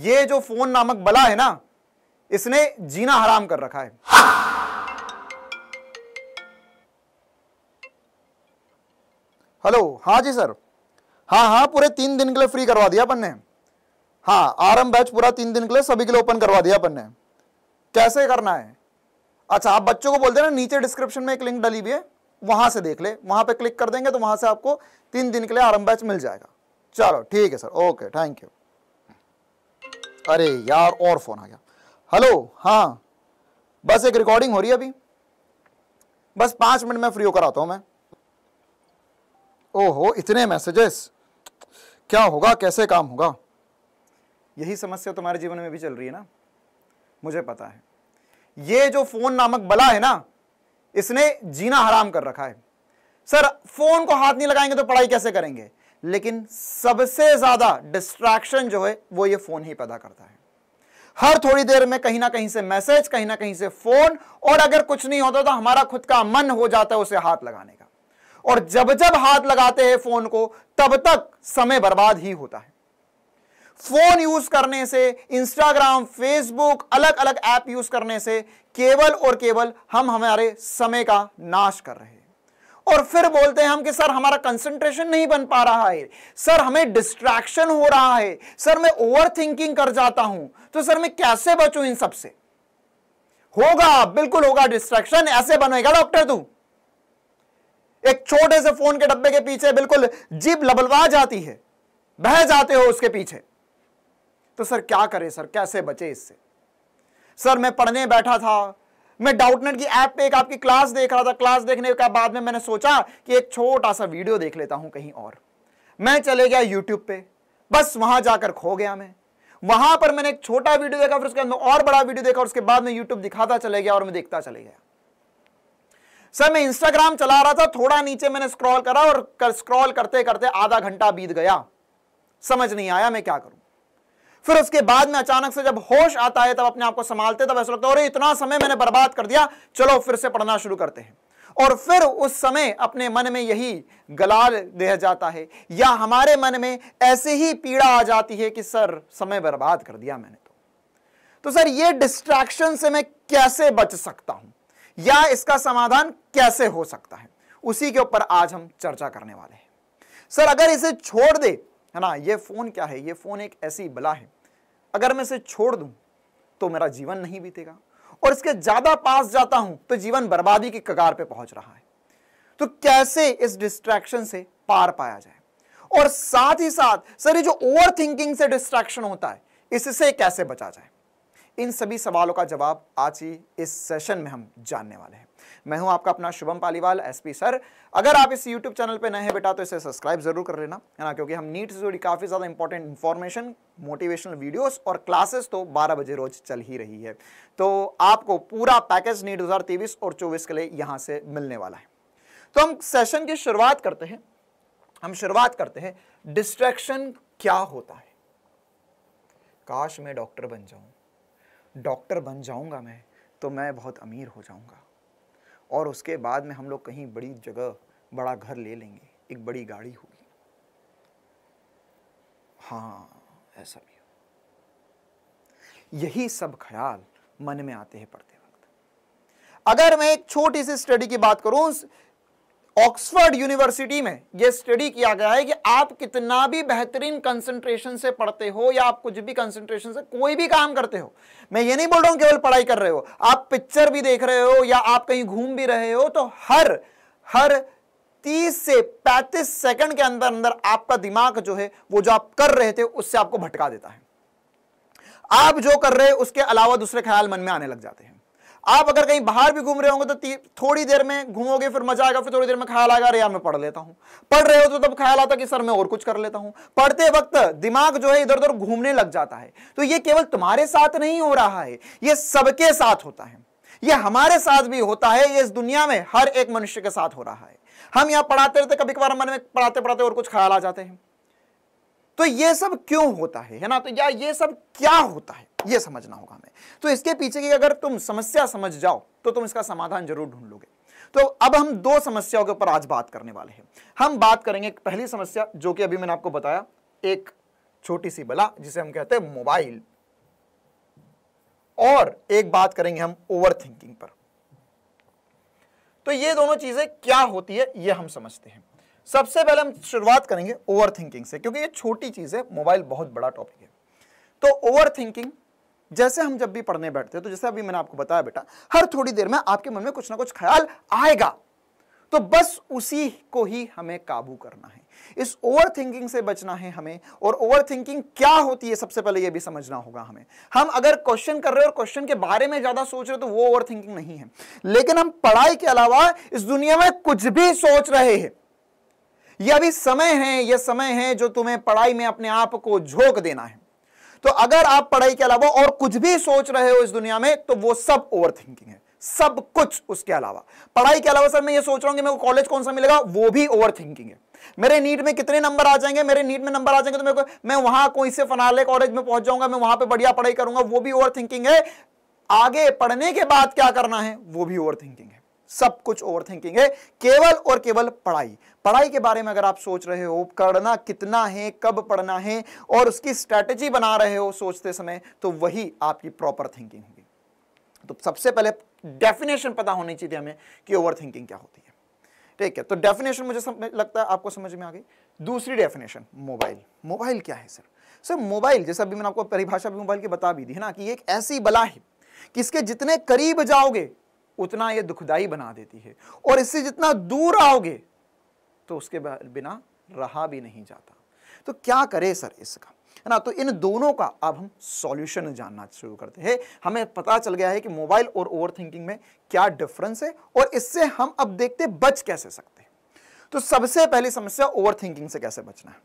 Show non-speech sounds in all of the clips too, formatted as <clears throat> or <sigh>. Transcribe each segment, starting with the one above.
ये जो फोन नामक बला है ना इसने जीना हराम कर रखा है हेलो हाँ जी सर हाँ हाँ पूरे तीन दिन के लिए फ्री करवा दिया अपन ने हाँ आरम बैच पूरा तीन दिन के लिए सभी के लिए ओपन करवा दिया अपन ने कैसे करना है अच्छा आप बच्चों को बोल देना नीचे डिस्क्रिप्शन में एक लिंक डली हुई है वहां से देख ले वहां पे क्लिक कर देंगे तो वहां से आपको तीन दिन के लिए आरम बैच मिल जाएगा चलो ठीक है सर ओके थैंक यू अरे यार और फोन आ गया हेलो हाँ बस एक रिकॉर्डिंग हो रही है अभी बस पांच मिनट में फ्री होकर आता हूं मैं ओहो इतने मैसेजेस क्या होगा कैसे काम होगा यही समस्या तुम्हारे जीवन में भी चल रही है ना मुझे पता है ये जो फोन नामक बला है ना इसने जीना हराम कर रखा है सर फोन को हाथ नहीं लगाएंगे तो पढ़ाई कैसे करेंगे लेकिन सबसे ज्यादा डिस्ट्रैक्शन जो है वो ये फोन ही पैदा करता है हर थोड़ी देर में कहीं ना कहीं से मैसेज कहीं ना कहीं से फोन और अगर कुछ नहीं होता तो हमारा खुद का मन हो जाता है उसे हाथ लगाने का और जब जब हाथ लगाते हैं फोन को तब तक समय बर्बाद ही होता है फोन यूज करने से इंस्टाग्राम फेसबुक अलग अलग ऐप यूज करने से केवल और केवल हम हमारे समय का नाश कर रहे हैं और फिर बोलते हैं हम कि सर हमारा कंसंट्रेशन नहीं बन पा रहा है सर हमें डिस्ट्रैक्शन हो रहा है सर मैं ओवर थिंकिंग कर जाता हूं तो सर मैं कैसे बचूं इन सबसे होगा बिल्कुल होगा डिस्ट्रैक्शन ऐसे बनेगा डॉक्टर तू एक छोटे से फोन के डब्बे के पीछे बिल्कुल जीप लबलवा जाती है बह जाते हो उसके पीछे तो सर क्या करे सर कैसे बचे इससे सर मैं पढ़ने बैठा था मैं डाउटनेट की ऐप पे एक आपकी क्लास देख रहा था क्लास देखने के बाद में मैंने सोचा कि एक छोटा सा वीडियो देख लेता हूं कहीं और मैं चले गया यूट्यूब पे बस वहां जाकर खो गया मैं वहां पर मैंने एक छोटा वीडियो देखा फिर उसके अंदर और बड़ा वीडियो देखा और उसके बाद में यूट्यूब दिखाता चले गया और मैं देखता चले गया सर मैं इंस्टाग्राम चला रहा था थोड़ा नीचे मैंने स्क्रॉल करा और कर, स्क्रॉल करते करते आधा घंटा बीत गया समझ नहीं आया मैं क्या करूं फिर उसके बाद में अचानक से जब होश आता है तब अपने आप को संभालते तब ऐसा लगता है अरे इतना समय मैंने बर्बाद कर दिया चलो फिर से पढ़ना शुरू करते हैं और फिर उस समय अपने मन में यही गलाल दे जाता है या हमारे मन में ऐसे ही पीड़ा आ जाती है कि सर समय बर्बाद कर दिया मैंने तो तो सर ये डिस्ट्रैक्शन से मैं कैसे बच सकता हूं या इसका समाधान कैसे हो सकता है उसी के ऊपर आज हम चर्चा करने वाले हैं सर अगर इसे छोड़ दे है ना ये फोन क्या है ये फोन एक ऐसी बला है अगर मैं इसे छोड़ दूं तो मेरा जीवन नहीं बीतेगा और इसके ज्यादा पास जाता हूं तो जीवन बर्बादी के कगार पे पहुंच रहा है तो कैसे इस डिस्ट्रैक्शन से पार पाया जाए और साथ ही साथ सर ये जो ओवर थिंकिंग से डिस्ट्रैक्शन होता है इससे कैसे बचा जाए इन सभी सवालों का जवाब आज ही इस सेशन में हम जानने वाले हैं मैं हूं आपका अपना शुभम पालीवाल एसपी सर अगर आप इस यूट्यूब चैनल पे नए हैं बेटा तो इसे सब्सक्राइब जरूर कर लेना है ना क्योंकि हम नीट से जुड़ी काफ़ी ज़्यादा इंपॉर्टेंट इन्फॉर्मेशन मोटिवेशनल वीडियोस और क्लासेस तो 12 बजे रोज चल ही रही है तो आपको पूरा पैकेज नीट दो और चौबीस के लिए यहां से मिलने वाला है तो हम सेशन की शुरुआत करते हैं हम शुरुआत करते हैं डिस्ट्रैक्शन क्या होता है काश मैं डॉक्टर बन जाऊं डॉक्टर बन जाऊंगा मैं तो मैं बहुत अमीर हो जाऊंगा और उसके बाद में हम लोग कहीं बड़ी जगह बड़ा घर ले लेंगे एक बड़ी गाड़ी होगी हाँ ऐसा भी यही सब ख्याल मन में आते हैं पढ़ते वक्त अगर मैं एक छोटी सी स्टडी की बात करूं ऑक्सफर्ड यूनिवर्सिटी में यह स्टडी किया गया है कि आप कितना भी बेहतरीन कंसंट्रेशन से पढ़ते हो या आप कुछ भी कंसंट्रेशन से कोई भी काम करते हो मैं ये नहीं बोल रहा हूं केवल पढ़ाई कर रहे हो आप पिक्चर भी देख रहे हो या आप कहीं घूम भी रहे हो तो हर हर 30 से 35 सेकंड के अंदर अंदर आपका दिमाग जो है वो जो आप कर रहे थे उससे आपको भटका देता है आप जो कर रहे हो उसके अलावा दूसरे ख्याल मन में आने लग जाते हैं आप अगर कहीं बाहर भी घूम रहे होंगे तो थोड़ी देर में घूमोगे फिर मजा आएगा फिर थोड़ी देर में ख्याल आएगा अरे यार मैं पढ़ लेता हूँ पढ़ रहे हो तो तब ख्याल आता कि सर मैं और कुछ कर लेता हूँ पढ़ते वक्त दिमाग जो है इधर उधर घूमने लग जाता है तो ये केवल तुम्हारे साथ नहीं हो रहा है ये सबके साथ होता है ये हमारे साथ भी होता है ये इस दुनिया में हर एक मनुष्य के साथ हो रहा है हम यहाँ पढ़ाते रहते कभी कभार मन में पढ़ाते पढ़ाते और कुछ ख्याल आ जाते हैं तो ये सब क्यों होता है है ना तो या ये सब क्या होता है ये समझना होगा हमें तो इसके पीछे की अगर तुम समस्या समझ जाओ तो तुम इसका समाधान जरूर ढूंढ लोगे तो अब हम दो समस्याओं के ऊपर आज बात करने वाले हैं हम बात करेंगे पहली समस्या जो कि अभी मैंने आपको बताया एक छोटी सी बला जिसे हम कहते हैं मोबाइल और एक बात करेंगे हम ओवर थिंकिंग पर तो ये दोनों चीजें क्या होती है ये हम समझते हैं सबसे पहले हम शुरुआत करेंगे ओवर से क्योंकि ये छोटी चीज है मोबाइल बहुत बड़ा टॉपिक है तो ओवर थिंकिंग जैसे हम जब भी पढ़ने बैठते हैं तो जैसे अभी मैंने आपको बताया बेटा हर थोड़ी देर में आपके मन में कुछ ना कुछ ख्याल आएगा तो बस उसी को ही हमें काबू करना है इस ओवर थिंकिंग से बचना है हमें और ओवर थिंकिंग क्या होती है सबसे पहले यह भी समझना होगा हमें हम अगर क्वेश्चन कर रहे हो और क्वेश्चन के बारे में ज्यादा सोच रहे हो तो वो ओवर थिंकिंग नहीं है लेकिन हम पढ़ाई के अलावा इस दुनिया में कुछ भी सोच रहे हैं यह भी समय है यह समय है जो तुम्हें पढ़ाई में अपने आप को झोंक देना है तो अगर आप पढ़ाई के अलावा और कुछ भी सोच रहे हो इस दुनिया में तो वो सब ओवर है सब कुछ उसके अलावा पढ़ाई के अलावा सर मैं ये सोच रहा हूं कि मेरे को कॉलेज कौन सा मिलेगा वो भी ओवर थिंकिंग है मेरे नीट में कितने नंबर आ जाएंगे मेरे नीट में नंबर आ जाएंगे तो मेरे को मैं वहां कोई से फनाले कॉलेज में पहुंच जाऊंगा मैं वहां पे बढ़िया पढ़ाई करूंगा वो भी ओवर थिंकिंग है आगे पढ़ने के बाद क्या करना है वो भी ओवर थिंकिंग है सब कुछ ओवर थिंकिंग है केवल और केवल पढ़ाई पढ़ाई के बारे में अगर आप सोच रहे हो करना कितना है कब पढ़ना है और उसकी स्ट्रेटेजी बना रहे हो सोचते समय तो वही आपकी प्रॉपर थिंकिंग होगी तो सबसे पहले डेफिनेशन पता होनी चाहिए हमें कि ओवर थिंकिंग क्या होती है ठीक है तो डेफिनेशन मुझे लगता है आपको समझ में आ गई दूसरी डेफिनेशन मोबाइल मोबाइल क्या है सर सर मोबाइल जैसे अभी मैंने आपको परिभाषा भी मोबाइल की बता भी दी है ना कि एक ऐसी बला है कि इसके जितने करीब जाओगे उतना ये दुखदाई बना देती है और इससे जितना दूर आओगे तो उसके बिना रहा भी नहीं जाता तो क्या करे सर इसका है ना तो इन दोनों का अब हम सॉल्यूशन जानना शुरू करते हैं हमें पता चल गया है कि मोबाइल और ओवर थिंकिंग में क्या डिफरेंस है और इससे हम अब देखते बच कैसे सकते हैं तो सबसे पहली समस्या ओवर थिंकिंग से कैसे बचना है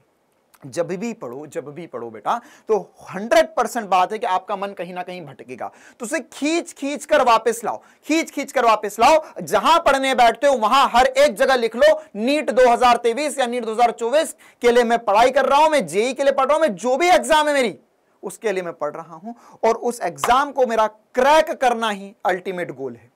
जब भी पढ़ो जब भी पढ़ो बेटा तो 100 परसेंट बात है कि आपका मन कहीं ना कहीं भटकेगा तो उसे खींच खींच कर वापस लाओ खींच खींच कर वापस लाओ जहां पढ़ने बैठते हो वहां हर एक जगह लिख लो नीट 2023 या नीट 2024 के लिए मैं पढ़ाई कर रहा हूं मैं जेई के लिए पढ़ रहा हूं मैं जो भी एग्जाम है मेरी उसके लिए मैं पढ़ रहा हूं और उस एग्जाम को मेरा क्रैक करना ही अल्टीमेट गोल है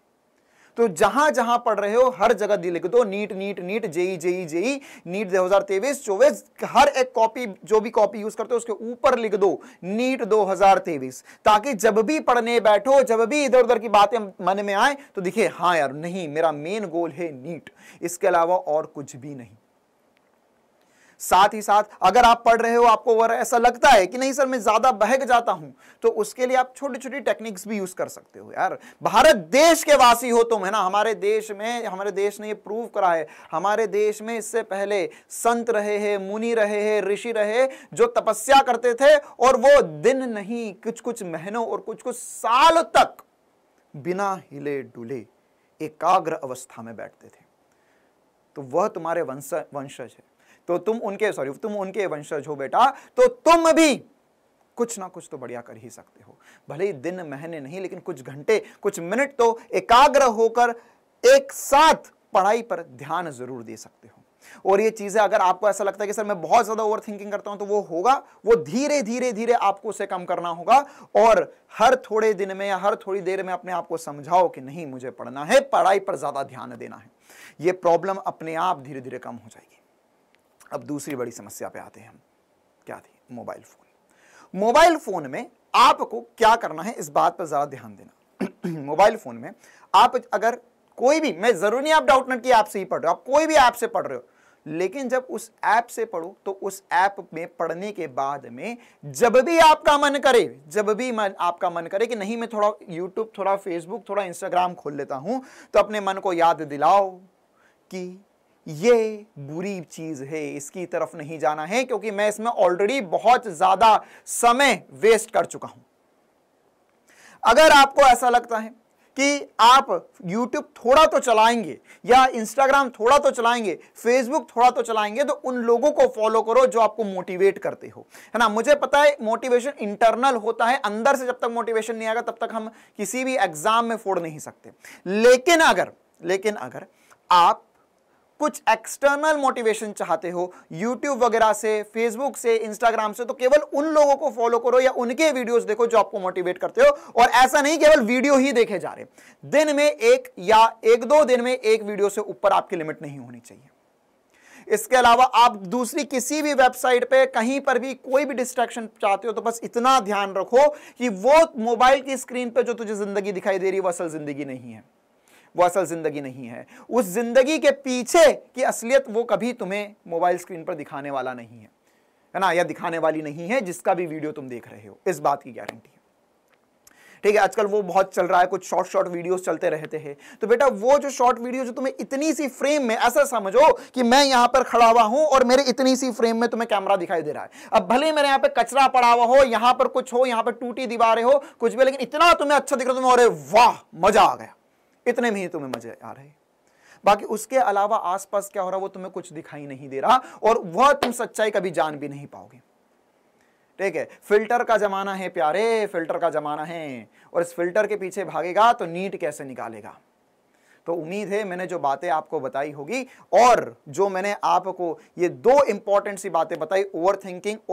तो जहां जहां पढ़ रहे हो हर जगह दी लिख दो NEET NEET NEET JEE JEE JEE NEET दो हजार तेईस चौबीस हर एक कॉपी जो भी कॉपी यूज करते हो उसके ऊपर लिख दो नीट दो हजार तेईस ताकि जब भी पढ़ने बैठो जब भी इधर उधर की बातें मन में आए तो दिखे हाँ यार नहीं मेरा मेन गोल है नीट इसके अलावा और कुछ भी नहीं साथ ही साथ अगर आप पढ़ रहे हो आपको और ऐसा लगता है कि नहीं सर मैं ज़्यादा बहक जाता हूं तो उसके लिए आप छोटी छोटी टेक्निक्स भी यूज़ कर सकते हो यार भारत देश के वासी हो तुम है ना हमारे देश में हमारे देश ने ये प्रूव करा है हमारे देश में इससे पहले संत रहे हैं मुनि रहे हैं ऋषि रहे जो तपस्या करते थे और वो दिन नहीं कुछ कुछ महीनों और कुछ कुछ साल तक बिना हिले डुले एकाग्र अवस्था में बैठते थे तो वह तुम्हारे वंश वंशज है तो तुम उनके सॉरी तुम उनके वंशज हो बेटा तो तुम भी कुछ ना कुछ तो बढ़िया कर ही सकते हो भले ही दिन महीने नहीं लेकिन कुछ घंटे कुछ मिनट तो एकाग्र होकर एक साथ पढ़ाई पर ध्यान जरूर दे सकते हो और ये चीज़ें अगर आपको ऐसा लगता है कि सर मैं बहुत ज़्यादा ओवर थिंकिंग करता हूं तो वो होगा वो धीरे धीरे धीरे आपको उसे कम करना होगा और हर थोड़े दिन में या हर थोड़ी देर में अपने आप को समझाओ कि नहीं मुझे पढ़ना है पढ़ाई पर ज़्यादा ध्यान देना है ये प्रॉब्लम अपने आप धीरे धीरे कम हो जाएगी अब दूसरी बड़ी समस्या पे आते हैं हम क्या थी मोबाइल फोन मोबाइल फोन में आपको क्या करना है इस बात पर ज़रा ध्यान देना <clears throat> मोबाइल फोन में आप अगर कोई भी मैं ज़रूरी नहीं आप डाउटनेट की ऐप से ही पढ़ रहे हो आप कोई भी ऐप से पढ़ रहे हो लेकिन जब उस ऐप से पढ़ो तो उस ऐप में पढ़ने के बाद में जब भी आपका मन करे जब भी मन आपका मन करे कि नहीं मैं थोड़ा यूट्यूब थोड़ा फेसबुक थोड़ा इंस्टाग्राम खोल लेता हूं तो अपने मन को याद दिलाओ कि ये बुरी चीज है इसकी तरफ नहीं जाना है क्योंकि मैं इसमें ऑलरेडी बहुत ज्यादा समय वेस्ट कर चुका हूं अगर आपको ऐसा लगता है कि आप YouTube थोड़ा तो चलाएंगे या Instagram थोड़ा तो चलाएंगे Facebook थोड़ा तो चलाएंगे तो उन लोगों को फॉलो करो जो आपको मोटिवेट करते हो है ना मुझे पता है मोटिवेशन इंटरनल होता है अंदर से जब तक मोटिवेशन नहीं आएगा तब तक हम किसी भी एग्जाम में फोड़ नहीं सकते लेकिन अगर लेकिन अगर आप कुछ एक्सटर्नल मोटिवेशन चाहते हो यूट्यूब वगैरह से फेसबुक से इंस्टाग्राम से तो केवल उन लोगों को फॉलो करो या उनके वीडियोस देखो जो आपको मोटिवेट करते हो और ऐसा नहीं केवल वीडियो ही देखे जा रहे दिन में एक या एक दो दिन में एक वीडियो से ऊपर आपकी लिमिट नहीं होनी चाहिए इसके अलावा आप दूसरी किसी भी वेबसाइट पे कहीं पर भी कोई भी डिस्ट्रैक्शन चाहते हो तो बस इतना ध्यान रखो कि वो मोबाइल की स्क्रीन पे जो तुझे जिंदगी दिखाई दे रही है वो असल जिंदगी नहीं है वो असल ज़िंदगी नहीं है उस ज़िंदगी के पीछे की असलियत वो कभी तुम्हें मोबाइल स्क्रीन पर दिखाने वाला नहीं है है ना या दिखाने वाली नहीं है जिसका भी वीडियो तुम देख रहे हो इस बात की गारंटी है ठीक है आजकल वो बहुत चल रहा है कुछ शॉर्ट शॉर्ट वीडियोस चलते रहते हैं तो बेटा वो जो शॉर्ट वीडियो जो तुम्हें इतनी सी फ्रेम में ऐसा समझो कि मैं यहाँ पर खड़ा हुआ हूं और मेरे इतनी सी फ्रेम में तुम्हें कैमरा दिखाई दे रहा है अब भले मेरे यहाँ पे कचरा पड़ा हुआ हो यहाँ पर कुछ हो यहाँ पर टूटी दीवारें हो कुछ भी लेकिन इतना तुम्हें अच्छा दिख रहा तुम्हें अरे वाह मजा आ गया इतने में ही तुम्हें मजे आ रहे बाकी उसके अलावा आसपास क्या हो रहा वो तुम्हें कुछ दिखाई नहीं दे रहा और वह तुम सच्चाई कभी जान भी नहीं पाओगे ठीक है फिल्टर का जमाना है प्यारे फिल्टर का जमाना है और इस फिल्टर के पीछे भागेगा तो नीट कैसे निकालेगा तो उम्मीद है मैंने जो बातें आपको बताई होगी और जो मैंने आपको ये दो इंपॉर्टेंट सी बातें बताई ओवर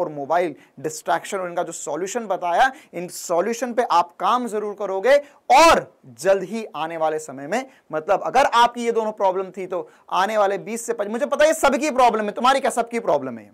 और मोबाइल डिस्ट्रैक्शन और इनका जो सॉल्यूशन बताया इन सॉल्यूशन पे आप काम जरूर करोगे और जल्द ही आने वाले समय में मतलब अगर आपकी ये दोनों प्रॉब्लम थी तो आने वाले 20 से पच्चीस मुझे पता है सबकी प्रॉब्लम है तुम्हारी क्या सबकी प्रॉब्लम है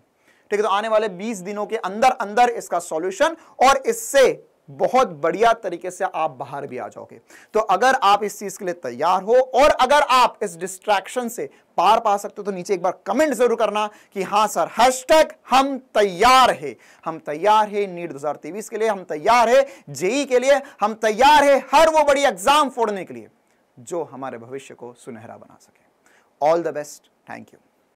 ठीक है तो आने वाले 20 दिनों के अंदर अंदर इसका सॉल्यूशन और इससे बहुत बढ़िया तरीके से आप बाहर भी आ जाओगे तो अगर आप इस चीज के लिए तैयार हो और अगर आप इस डिस्ट्रैक्शन से पार पा सकते हो तो नीचे एक बार कमेंट जरूर करना कि हाँ सर हैशटैग हम तैयार है हम तैयार है नीट 2023 के लिए हम तैयार है जेई के लिए हम तैयार है हर वो बड़ी एग्जाम फोड़ने के लिए जो हमारे भविष्य को सुनहरा बना सके all the best thank you